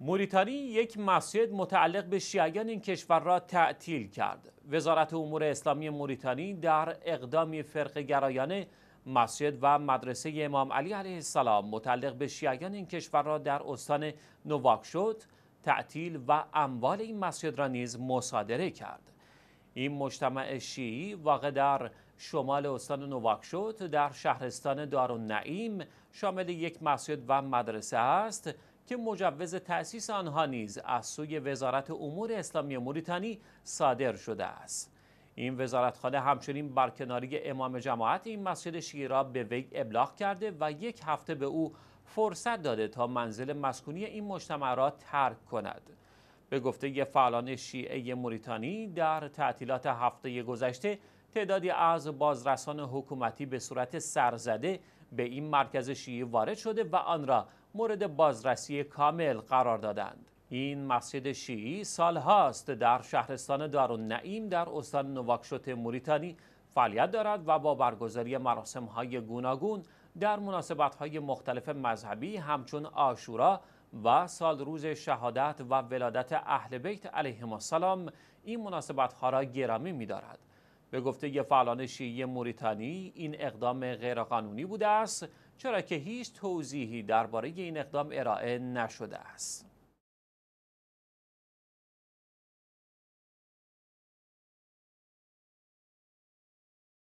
موریتانی یک مسجد متعلق به شیعیان این کشور را تعطیل کرد. وزارت امور اسلامی موریتانی در اقدامی فرق گرایانه مسجد و مدرسه امام علی علیه السلام متعلق به شیعیان این کشور را در استان نواکشوت تعطیل و اموال این مسجد را نیز مصادره کرد. این مجتمع شیعی واقع در شمال استان نواکشوت در شهرستان نعیم شامل یک مسجد و مدرسه است که مجوز تأسیس آنها نیز از سوی وزارت امور اسلامی موریتانی صادر شده است این وزارتخانه همچنین کناری امام جماعت این مسجد شیعه را به وی ابلاغ کرده و یک هفته به او فرصت داده تا منزل مسکونی این مجتمع را ترک کند به گفته فعالان شیعه موریتانی در تعطیلات هفته گذشته تعدادی از بازرسان حکومتی به صورت سرزده به این مرکز شیعی وارد شده و آن را مورد بازرسی کامل قرار دادند. این مسجد شیعی سالهاست در شهرستان دارون نعیم در استان نواکشوت موریتانی فعالیت دارد و با برگزاری مراسم های گوناگون در مناسبت های مختلف مذهبی همچون آشورا و سال روز شهادت و ولادت اهل بیت علیهم السلام این مناسبت ها را گرامی می دارد. به گفته فعالان شیعی موریتانی این اقدام غیرقانونی بوده است چرا که هیچ توضیحی درباره این اقدام ارائه نشده است